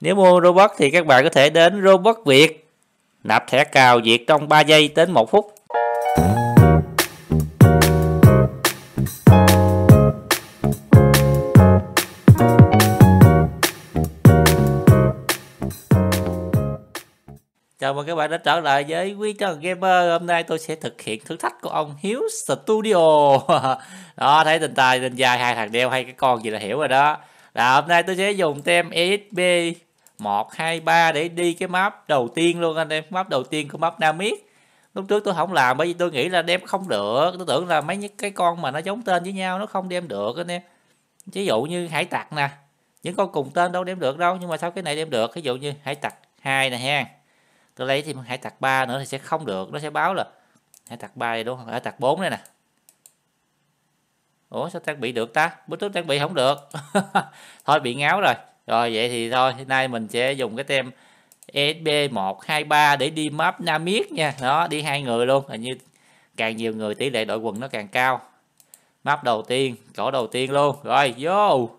Nếu mua robot thì các bạn có thể đến Robot Việt nạp thẻ cào Việt trong 3 giây đến 1 phút. Chào mừng các bạn đã trở lại với Quý Trần Gamer Hôm nay tôi sẽ thực hiện thử thách của ông Hiếu Studio Đó, thấy tình tài, tình dài, hai thằng đeo hay cái con gì là hiểu rồi đó Là hôm nay tôi sẽ dùng tem EXP 1, 2, 3 để đi cái map đầu tiên luôn anh em map đầu tiên của map Namid lúc trước tôi không làm bởi vì tôi nghĩ là đem không được tôi tưởng là mấy cái con mà nó giống tên với nhau nó không đem được anh em ví dụ như hải tặc nè những con cùng tên đâu đem được đâu nhưng mà sao cái này đem được ví dụ như hải tặc hai nè ha tôi lấy thêm hải tặc 3 nữa thì sẽ không được nó sẽ báo là hải tặc 3 đúng không hải tặc 4 đây nè Ủa sao trang bị được ta? trước trang bị không được. Thôi bị ngáo rồi rồi vậy thì thôi nay mình sẽ dùng cái tem ESB 123 để đi map Nam Miết nha đó đi hai người luôn hình như càng nhiều người tỷ lệ đội quần nó càng cao map đầu tiên chỗ đầu tiên luôn rồi vô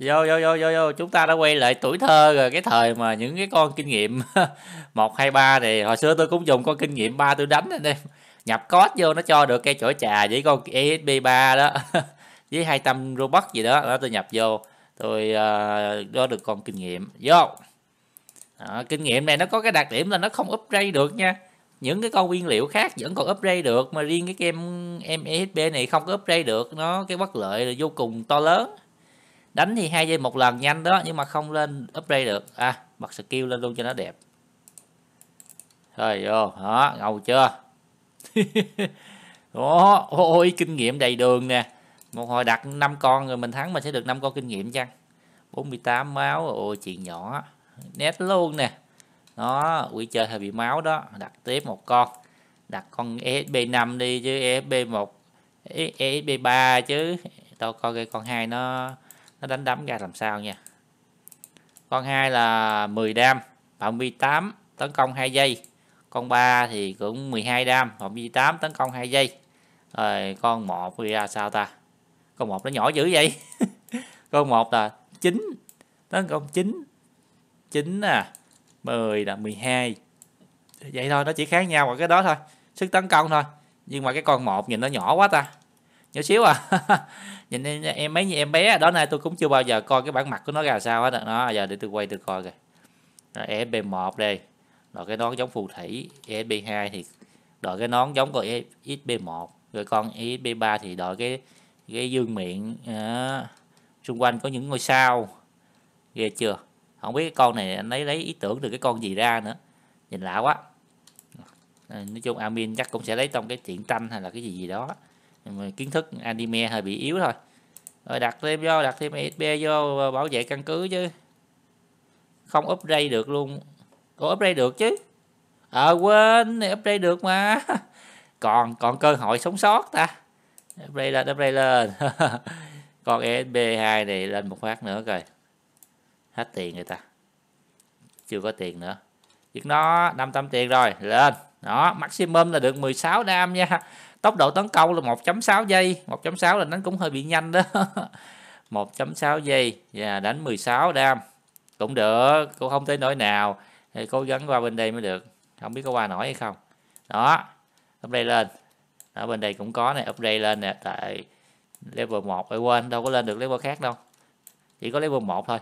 vô vô vô vô vô chúng ta đã quay lại tuổi thơ rồi cái thời mà những cái con kinh nghiệm một hai ba thì hồi xưa tôi cũng dùng con kinh nghiệm ba tôi đánh anh em nhập code vô nó cho được cây chổi trà với con esb 3 đó với 200 robot gì đó đó tôi nhập vô tôi uh, đó được con kinh nghiệm vô đó, kinh nghiệm này nó có cái đặc điểm là nó không upgrade được nha những cái con nguyên liệu khác vẫn còn upgrade được mà riêng cái game MESB này không có upgrade được nó cái bất lợi là vô cùng to lớn đánh thì hai giây một lần nhanh đó nhưng mà không lên upgrade được à bật skill lên luôn cho nó đẹp thôi vô đó ngầu chưa đó ôi kinh nghiệm đầy đường nè một hồi đặt 5 con rồi mình thắng mình sẽ được 5 con kinh nghiệm chăng 48 máu ôi chuyện nhỏ nét luôn nè nó quy chơi hơi bị máu đó đặt tiếp một con đặt con ESP 5 đi chứ ESP 1 ESP 3 chứ đâu coi cái con hai nó nó đánh đấm ra làm sao nha con hai là 10 đam phạm vi 8 tấn công 2 giây con 3 thì cũng 12 đam phạm vi 8 tấn công 2 giây rồi con 1 thì ra sao ta con một nó nhỏ dữ vậy con một là chín tấn con chín chín à mười là mười hai vậy thôi nó chỉ khác nhau vào cái đó thôi sức tấn công thôi nhưng mà cái con một nhìn nó nhỏ quá ta nhỏ xíu à nhìn em, mấy như em bé đó nay tôi cũng chưa bao giờ coi cái bản mặt của nó ra sao hết nó giờ để tôi quay tôi coi kìa ESP một đây rồi cái nón giống phù thủy ESP hai thì đội cái nón giống con ESP một rồi con ESP ba thì đội cái ghế dương miệng à, xung quanh có những ngôi sao ghê chưa không biết cái con này anh ấy lấy ý tưởng từ cái con gì ra nữa nhìn lạ quá à, nói chung admin chắc cũng sẽ lấy trong cái truyện tranh hay là cái gì gì đó Nhưng mà kiến thức anime hơi bị yếu thôi rồi đặt thêm vô đặt thêm ISP vô bảo vệ căn cứ chứ không upgrade được luôn có upgrade được chứ ờ à, quên upgrade được mà còn còn cơ hội sống sót ta đắp lên đắp lên con ESB 2 này lên một phát nữa rồi hết tiền người ta chưa có tiền nữa việc nó 500 tiền rồi lên đó maximum là được 16 đam nha tốc độ tấn công là 1.6 giây 1.6 là đánh cũng hơi bị nhanh đó 1.6 giây và yeah, đánh 16 đam cũng được cũng không tới nỗi nào thì cố gắng qua bên đây mới được không biết có qua nổi hay không đó hôm đây lên đó bên đây cũng có này upgrade lên nè tại level 1 phải quên đâu có lên được level khác đâu chỉ có level 1 thôi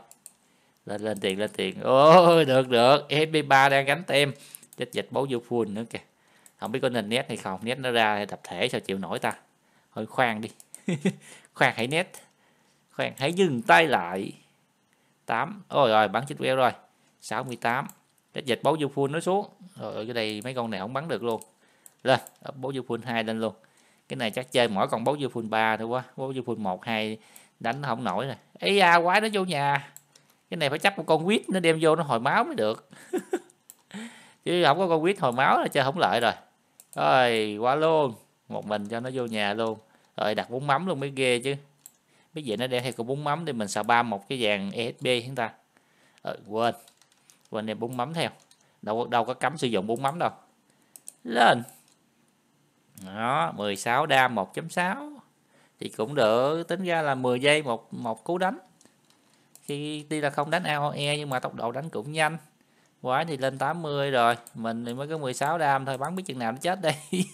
lên lên tiền lên tiền ôi được được FB 3 đang gánh tem chết dịch bấu vô full nữa kìa không biết có nên nét hay không nét nó ra tập thể sao chịu nổi ta thôi khoan đi khoan hãy nét khoan hãy dừng tay lại 8 ôi rồi bắn chết queo rồi 68 chết dịch bấu vô full nó xuống rồi ở đây mấy con này không bắn được luôn lên bố vô full 2 lên luôn cái này chắc chơi mỗi con bố vô full 3 thôi quá bố vô full 1 2 đánh nó không nổi rồi ấy à quái nó vô nhà cái này phải chắc một con quýt nó đem vô nó hồi máu mới được chứ không có con quýt hồi máu là chơi không lợi rồi rồi quá luôn một mình cho nó vô nhà luôn rồi đặt bún mắm luôn mới ghê chứ bây giờ nó đem theo con bún mắm thì mình xà ba một cái vàng esb chúng ta ờ, quên quên đem bún mắm theo đâu đâu có cấm sử dụng bún mắm đâu lên đó 16 đam 1.6 thì cũng đỡ tính ra là 10 giây một một cú đánh khi tuy là không đánh AOE nhưng mà tốc độ đánh cũng nhanh quá thì lên 80 rồi mình thì mới có 16 đam thôi bắn biết chừng nào nó chết đây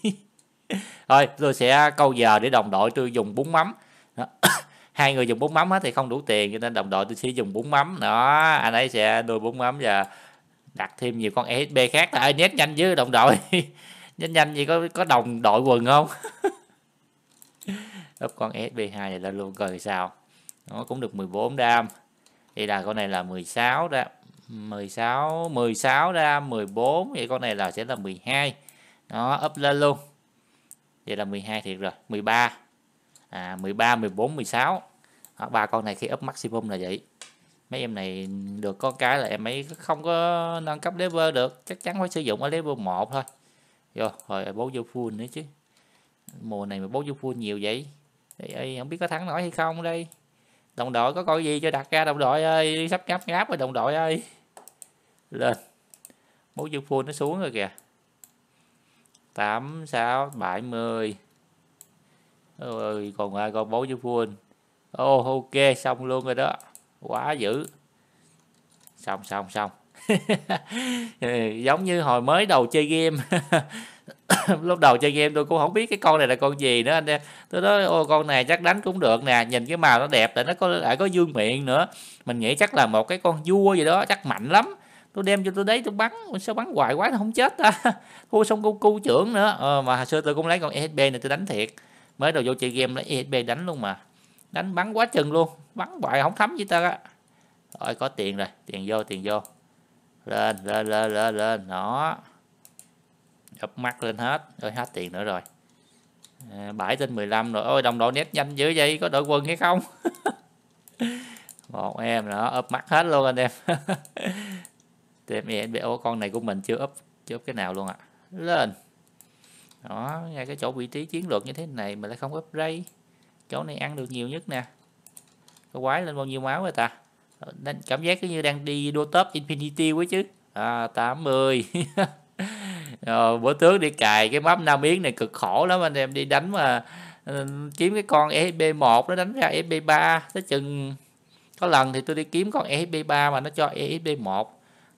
thôi tôi sẽ câu giờ để đồng đội tôi dùng bún mắm đó. hai người dùng bún mắm thì không đủ tiền cho nên đồng đội tôi sẽ dùng bún mắm đó anh ấy sẽ nuôi bún mắm và đặt thêm nhiều con ESB khác là nhét nhanh với đồng đội nhanh nhanh gì có có đồng đội quần không ấp con sb 2 này lên luôn coi sao nó cũng được 14 đam vậy là con này là 16 đam 16 16 đam 14 vậy con này là sẽ là 12 nó ấp lên luôn vậy là 12 thiệt rồi 13 à 13 14 16 ba con này khi ấp maximum là vậy mấy em này được có cái là em ấy không có nâng cấp level được chắc chắn phải sử dụng ở level 1 thôi rồi hồi bố vô full nữa chứ mùa này mà bố vô full nhiều vậy thì ơi không biết có thắng nổi hay không đây đồng đội có coi gì cho đặt ra đồng đội ơi sắp ngáp ngáp rồi đồng đội ơi lên bố vô full nó xuống rồi kìa tám sáu bảy mươi ơi còn ai còn bố vô full ô oh, ok xong luôn rồi đó quá dữ xong xong xong Ừ, giống như hồi mới đầu chơi game lúc đầu chơi game tôi cũng không biết cái con này là con gì nữa anh em tôi nói ô con này chắc đánh cũng được nè nhìn cái màu nó đẹp tại nó có lại có dương miệng nữa mình nghĩ chắc là một cái con vua gì đó chắc mạnh lắm tôi đem cho tôi đấy tôi bắn sao bắn hoài quá nó không chết ta thua xong câu cu trưởng nữa ờ, mà hồi xưa tôi cũng lấy con esb này tôi đánh thiệt mới đầu vô chơi game lấy esb đánh luôn mà đánh bắn quá chừng luôn bắn hoài không thấm gì ta rồi có tiền rồi tiền vô tiền vô lên lên lên lên lên nó ấp mắt lên hết rồi hết tiền nữa rồi à, bảy trên 15 rồi ôi đồng đội nét nhanh dữ vậy có đội quân hay không một em nó ấp mắt hết luôn anh em tìm em ô con này của mình chưa ấp chưa cái nào luôn ạ à. lên đó ngay cái chỗ vị trí chiến lược như thế này mình lại không ấp ray chỗ này ăn được nhiều nhất nè có quái lên bao nhiêu máu rồi ta Ờ, cảm giác cứ như đang đi đua top infinity quá chứ à, 80 rồi, ờ, bữa tướng đi cài cái map Nam Yến này cực khổ lắm anh em đi đánh mà ờ, kiếm cái con ESP1 nó đánh ra ESP3 tới chừng có lần thì tôi đi kiếm con ESP3 mà nó cho ESP1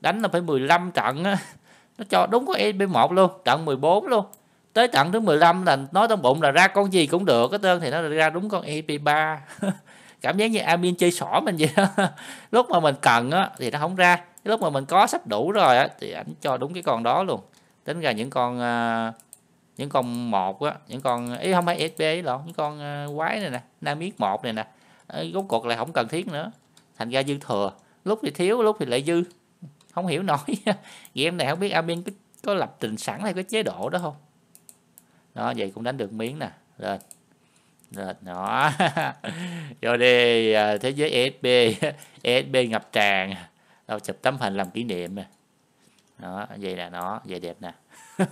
đánh là phải 15 trận á nó cho đúng có ESP1 luôn trận 14 luôn tới trận thứ 15 là nói trong bụng là ra con gì cũng được cái tên thì nó ra đúng con ESP3 cảm giác như admin chơi xỏ mình vậy đó lúc mà mình cần á thì nó không ra lúc mà mình có sắp đủ rồi á thì ảnh cho đúng cái con đó luôn tính ra những con à, những con một á những con ý không phải sb ấy lộn những con à, quái này nè namiết một này nè à, rốt cuộc lại không cần thiết nữa thành ra dư thừa lúc thì thiếu lúc thì lại dư không hiểu nổi game này không biết admin có, có lập trình sẵn hay cái chế độ đó không đó vậy cũng đánh được miếng nè rồi rồi đó vô đi à, thế giới ESB ESB ngập tràn đâu chụp tấm hình làm kỷ niệm nè đó vậy là nó vậy đẹp nè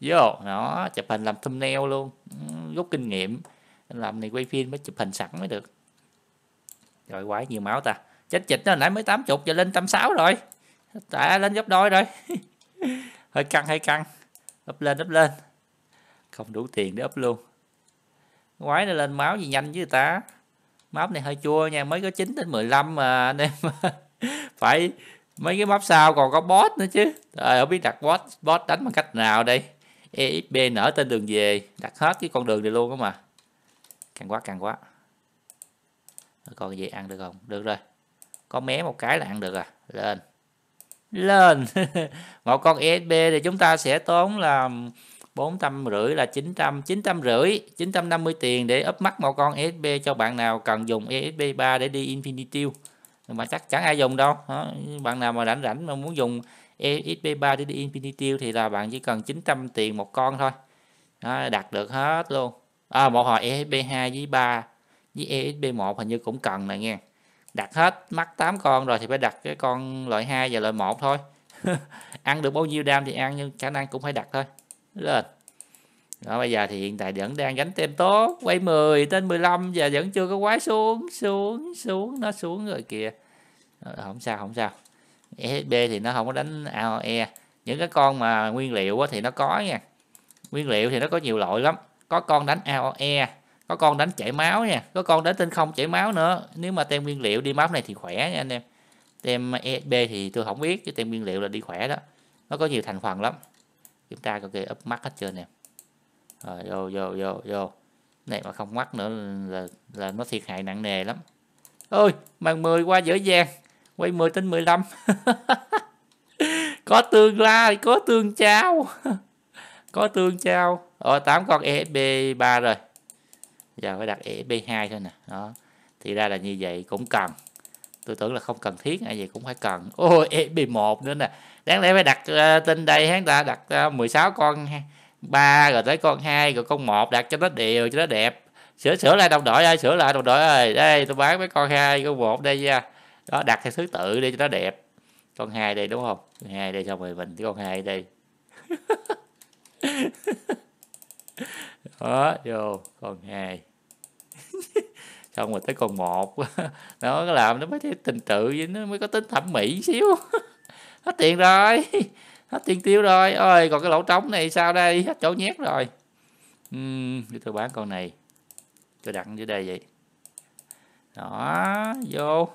vô nó chụp hình làm thumbnail luôn ừ, rút kinh nghiệm làm này quay phim mới chụp hình sẵn mới được rồi quái nhiều máu ta chết chịch nó nãy mới tám chục giờ lên tám sáu rồi đã lên gấp đôi rồi hơi căng hơi căng up lên up lên không đủ tiền để up luôn quái này lên máu gì nhanh chứ ta map này hơi chua nha mới có 9 đến 15 mà anh em phải mấy cái map sau còn có bot nữa chứ trời không biết đặt bot bot đánh bằng cách nào đây EXP nở trên đường về đặt hết cái con đường này luôn đó mà càng quá càng quá còn gì ăn được không được rồi có mé một cái là ăn được à lên lên một con ESP thì chúng ta sẽ tốn là bốn trăm rưỡi là chín trăm chín trăm rưỡi chín trăm năm mươi tiền để ấp mắt một con ESP cho bạn nào cần dùng ESP 3 để đi Infinity mà chắc chẳng ai dùng đâu đó. bạn nào mà rảnh rảnh mà muốn dùng ESP 3 để đi Infinity thì là bạn chỉ cần 900 tiền một con thôi đó, đặt được hết luôn à, một hồi ESP 2 với 3 với ESP 1 hình như cũng cần này nha đặt hết mắc 8 con rồi thì phải đặt cái con loại 2 và loại 1 thôi ăn được bao nhiêu đam thì ăn nhưng khả năng cũng phải đặt thôi lên đó bây giờ thì hiện tại vẫn đang gánh tem tốt quay 10 tên 15 và vẫn chưa có quái xuống xuống xuống nó xuống rồi kìa ờ, không sao không sao SSB thì nó không có đánh AOE những cái con mà nguyên liệu thì nó có nha nguyên liệu thì nó có nhiều loại lắm có con đánh AOE có con đánh chảy máu nha có con đánh tinh không chảy máu nữa nếu mà tem nguyên liệu đi máu này thì khỏe nha anh em tem ESB thì tôi không biết chứ tem nguyên liệu là đi khỏe đó nó có nhiều thành phần lắm chúng ta có thể ấp mắt hết trơn nè rồi vô vô vô vô này mà không mắc nữa là là nó thiệt hại nặng nề lắm ôi màn 10 qua dễ dàng quay 10 tính 15 có tương lai có tương trao có tương trao rồi tám con ESP 3 rồi giờ phải đặt ESP 2 thôi nè đó thì ra là như vậy cũng cần tôi tưởng là không cần thiết ai vậy cũng phải cần ô oh, FB1 nữa nè đáng lẽ phải đặt uh, tên đây hắn ta đặt ờ, uh, 16 con ba rồi tới con hai rồi con một đặt cho nó đều cho nó đẹp sửa sửa lại đồng đội ơi sửa lại đồng đội ơi đây tôi bán mấy con hai con một đây nha đó đặt theo thứ tự đi cho nó đẹp con hai đây đúng không con hai đây xong rồi mình cái con hai đây đó vô con hai xong rồi tới còn một nó làm nó mới thấy tình tự với nó mới có tính thẩm mỹ xíu hết tiền rồi hết tiền tiêu rồi ôi còn cái lỗ trống này sao đây hết chỗ nhét rồi uhm, để tôi bán con này tôi đặt dưới đây vậy đó vô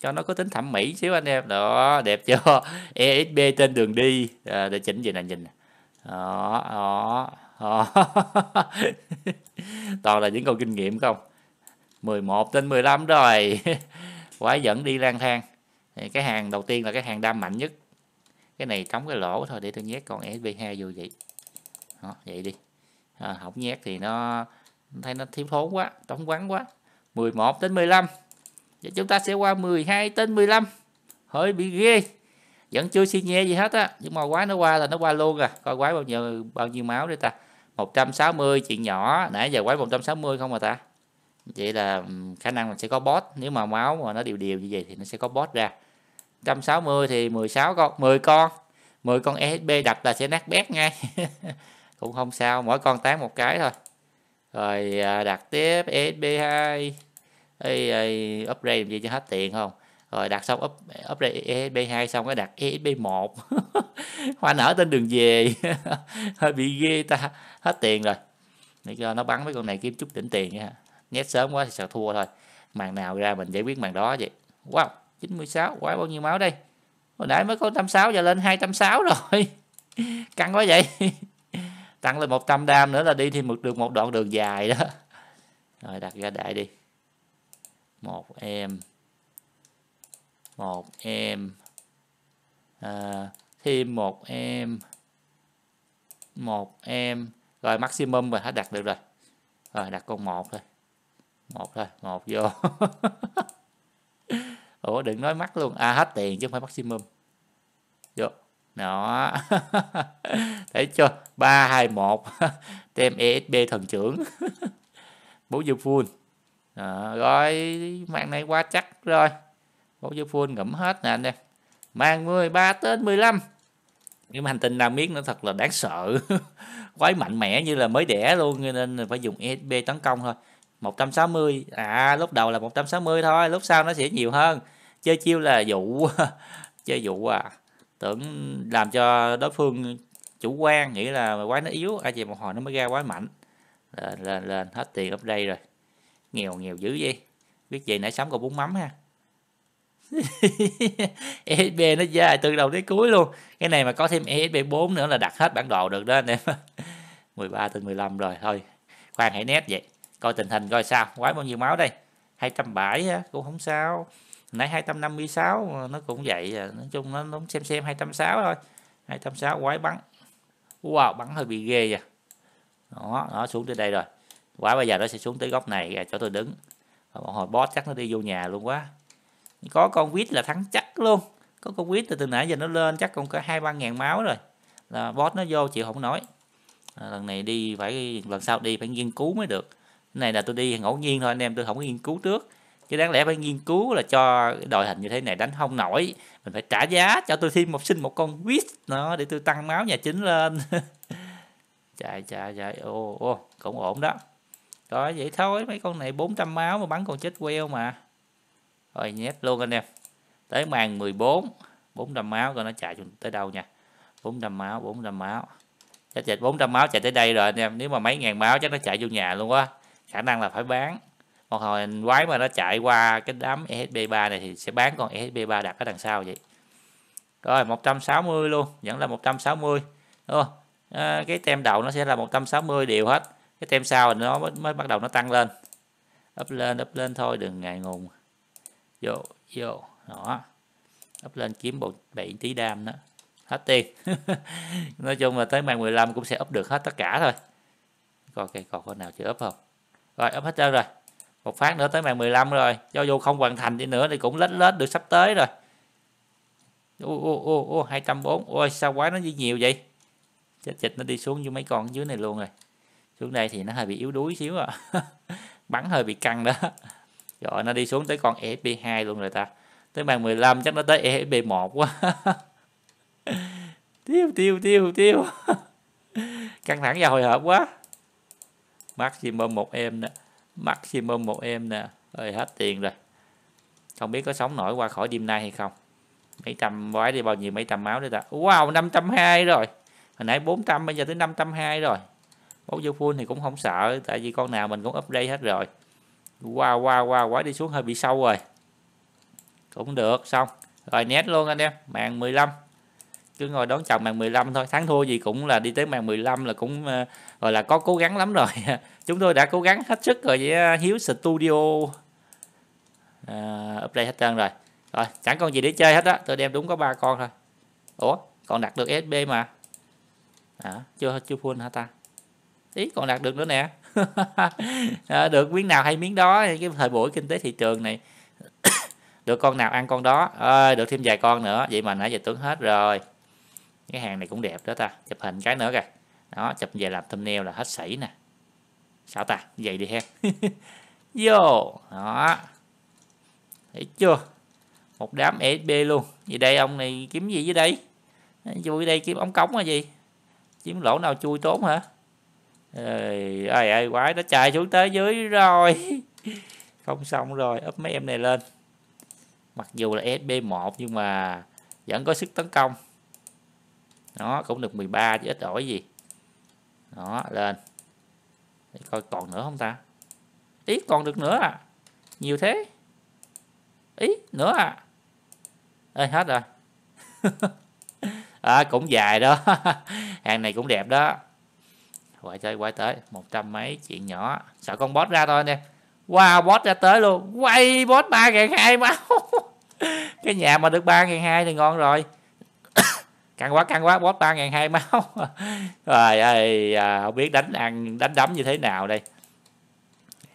cho nó có tính thẩm mỹ xíu anh em đó đẹp chưa EXB trên đường đi à, để chỉnh vậy nè nhìn đó, đó. toàn là những câu kinh nghiệm không 11 đến 15 rồi quái dẫn đi lang thang thì cái hàng đầu tiên là cái hàng đam mạnh nhất cái này cống cái lỗ thôi để tôi nhét con SB2 vô vậy đó, vậy đi à, không nhét thì nó thấy nó thiếu thốn quá trống vắng quá 11 đến 15 Vậy chúng ta sẽ qua 12 đến 15 Hơi bị ghê Vẫn chưa xi nhê gì hết á Nhưng mà quái nó qua là nó qua luôn à Coi quái bao nhiêu bao nhiêu máu đây ta 160 chuyện nhỏ Nãy giờ quái 160 không mà ta vậy là ừ, khả năng mình sẽ có bot nếu mà máu mà nó đều đều như vậy thì nó sẽ có bot ra 160 thì 16 con 10 con 10 con ESP đặt là sẽ nát bét ngay cũng không sao mỗi con tán một cái thôi rồi à, đặt tiếp ESP 2 ê, upgrade làm gì cho hết tiền không rồi đặt xong up, upgrade ESP 2 xong cái đặt ESP 1 hoa nở trên đường về hơi bị ghê ta hết tiền rồi để cho nó bắn với con này kiếm chút đỉnh tiền nha nhét sớm quá thì sợ thua thôi màn nào ra mình giải quyết màn đó vậy wow 96 quá bao nhiêu máu đây hồi nãy mới có 160 giờ lên 260 rồi căng quá vậy tăng lên 100 đam nữa là đi thêm một được một đoạn đường dài đó rồi đặt ra đại đi một em một em à, thêm một em một em rồi maximum rồi hết đặt được rồi rồi đặt con một thôi một thôi một vô ủa đừng nói mắc luôn à hết tiền chứ không phải maximum vô đó thấy chưa ba hai một tem esb thần trưởng bố dư full à, rồi mạng này qua chắc rồi bố dư full ngẫm hết nè anh em mang 13 đến 15 nhưng mà hành tinh Nam Miết nó thật là đáng sợ quái mạnh mẽ như là mới đẻ luôn nên phải dùng esb tấn công thôi 160 à lúc đầu là 160 thôi lúc sau nó sẽ nhiều hơn chơi chiêu là dụ chơi dụ à tưởng làm cho đối phương chủ quan nghĩ là quái nó yếu ai à, chị một hồi nó mới ra quái mạnh lên lên lên hết tiền up đây rồi nghèo nghèo dữ vậy biết gì nãy sắm còn bún mắm ha ESB nó dài từ đầu tới cuối luôn cái này mà có thêm ESB 4 nữa là đặt hết bản đồ được đó anh em 13 từ 15 rồi thôi khoan hãy nét vậy coi tình hình coi sao quái bao nhiêu máu đây 207 á cũng không sao nãy 256 nó cũng vậy à. nói chung nó, nó xem xem 206 thôi 206 quái bắn wow bắn hơi bị ghê vậy đó nó xuống tới đây rồi quá bây giờ nó sẽ xuống tới góc này à, cho tôi đứng một hồi boss chắc nó đi vô nhà luôn quá có con quýt là thắng chắc luôn có con quýt từ từ nãy giờ nó lên chắc cũng có hai ba ngàn máu rồi là boss nó vô chịu không nói lần này đi phải lần sau đi phải nghiên cứu mới được này là tôi đi ngẫu nhiên thôi anh em tôi không có nghiên cứu trước chứ đáng lẽ phải nghiên cứu là cho đội hình như thế này đánh không nổi mình phải trả giá cho tôi thêm một sinh một con quýt nó để tôi tăng máu nhà chính lên chạy chạy chạy ô ô cũng ổn đó rồi vậy thôi mấy con này 400 máu mà bắn còn chết queo mà rồi nhét luôn anh em tới màn 14 400 máu coi nó chạy tới đâu nha 400 máu 400 máu chắc chạy 400 máu chạy tới đây rồi anh em nếu mà mấy ngàn máu chắc nó chạy vô nhà luôn quá khả năng là phải bán một hồi quái mà nó chạy qua cái đám ESP3 này thì sẽ bán con ESP3 đặt ở đằng sau vậy rồi 160 luôn vẫn là 160 đúng không à, cái tem đầu nó sẽ là 160 đều hết cái tem sau thì nó mới, mới bắt đầu nó tăng lên up lên up lên thôi đừng ngại ngùng vô vô đó up lên kiếm bộ 7 tí đam đó hết tiền nói chung là tới màn 15 cũng sẽ up được hết tất cả thôi coi cây còn con nào chưa up không rồi ấp hết trơn rồi một phát nữa tới màn 15 rồi cho dù không hoàn thành đi nữa thì cũng lết lết được sắp tới rồi ô ô ô ô 240 ôi sao quá nó đi nhiều vậy chết chịch nó đi xuống như mấy con dưới này luôn rồi xuống đây thì nó hơi bị yếu đuối xíu à bắn hơi bị căng đó rồi nó đi xuống tới con EFB2 luôn rồi ta tới màn 15 chắc nó tới EFB1 quá tiêu tiêu tiêu tiêu căng thẳng và hồi hộp quá maximum một em nè maximum một em nè rồi hết tiền rồi không biết có sống nổi qua khỏi đêm nay hay không mấy trăm vói đi bao nhiêu mấy trăm máu đấy ta wow năm trăm hai rồi hồi nãy bốn trăm bây giờ tới năm trăm hai rồi bố vô full thì cũng không sợ tại vì con nào mình cũng update hết rồi wow wow wow quá đi xuống hơi bị sâu rồi cũng được xong rồi nét luôn anh em mạng 15 cứ ngồi đón chào màn 15 thôi thắng thua gì cũng là đi tới màn 15 là cũng uh, gọi là có cố gắng lắm rồi chúng tôi đã cố gắng hết sức rồi với ờ, Hiếu Studio uh, update hết trơn rồi rồi chẳng còn gì để chơi hết á tôi đem đúng có ba con thôi ủa còn đặt được SB mà à, chưa chưa full hả ta ý còn đặt được nữa nè à, được miếng nào hay miếng đó cái thời buổi kinh tế thị trường này được con nào ăn con đó à, được thêm vài con nữa vậy mà nãy giờ tưởng hết rồi cái hàng này cũng đẹp đó ta chụp hình cái nữa kìa đó chụp về làm thumbnail là hết sảy nè sao ta vậy đi ha vô đó thấy chưa một đám SB luôn vậy đây ông này kiếm gì dưới đây chui đây kiếm ống cống hay gì kiếm lỗ nào chui tốn hả ai ai quái nó chạy xuống tới dưới rồi không xong rồi ấp mấy em này lên mặc dù là SB1 nhưng mà vẫn có sức tấn công nó cũng được 13 chứ ít đổi gì đó lên để coi còn nữa không ta ý còn được nữa à nhiều thế ý nữa à ê hết rồi à, cũng dài đó hàng này cũng đẹp đó quay tới quay tới một trăm mấy chuyện nhỏ sợ con boss ra thôi anh em wow boss ra tới luôn quay boss ba ngàn hai máu cái nhà mà được ba ngàn hai thì ngon rồi căng quá căng quá boss ba ngàn hai máu rồi ơi à, không biết đánh ăn đánh đấm như thế nào đây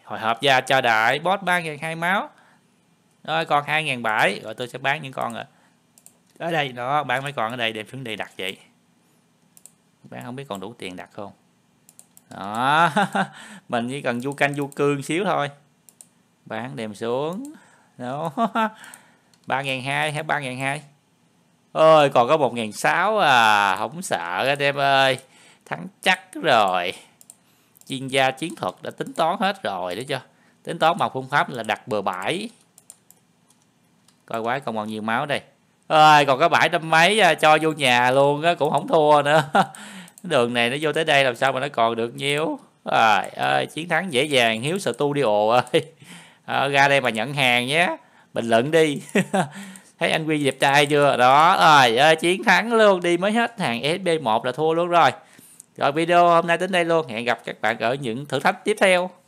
hồi hộp ra cho đại boss ba ngàn hai máu rồi còn hai ngàn bảy rồi tôi sẽ bán những con rồi ở đây đó bán mấy con ở đây đem xuống đây đặt vậy bán không biết còn đủ tiền đặt không đó mình chỉ cần du canh du cương xíu thôi bán đem xuống đó ba ngàn hai hay ba ngàn hai ôi còn có 1 ngàn à không sợ các em ơi thắng chắc rồi chuyên gia chiến thuật đã tính toán hết rồi đấy chưa tính toán bằng phương pháp là đặt bờ bãi coi quái còn còn nhiều máu đây ơi còn có bãi trăm mấy à, cho vô nhà luôn á cũng không thua nữa đường này nó vô tới đây làm sao mà nó còn được nhiêu rồi ơi chiến thắng dễ dàng hiếu studio ơi à, ra đây mà nhận hàng nhé bình luận đi thấy anh Quy đẹp trai chưa đó rồi ơi, chiến thắng luôn đi mới hết hàng SB1 là thua luôn rồi rồi video hôm nay đến đây luôn hẹn gặp các bạn ở những thử thách tiếp theo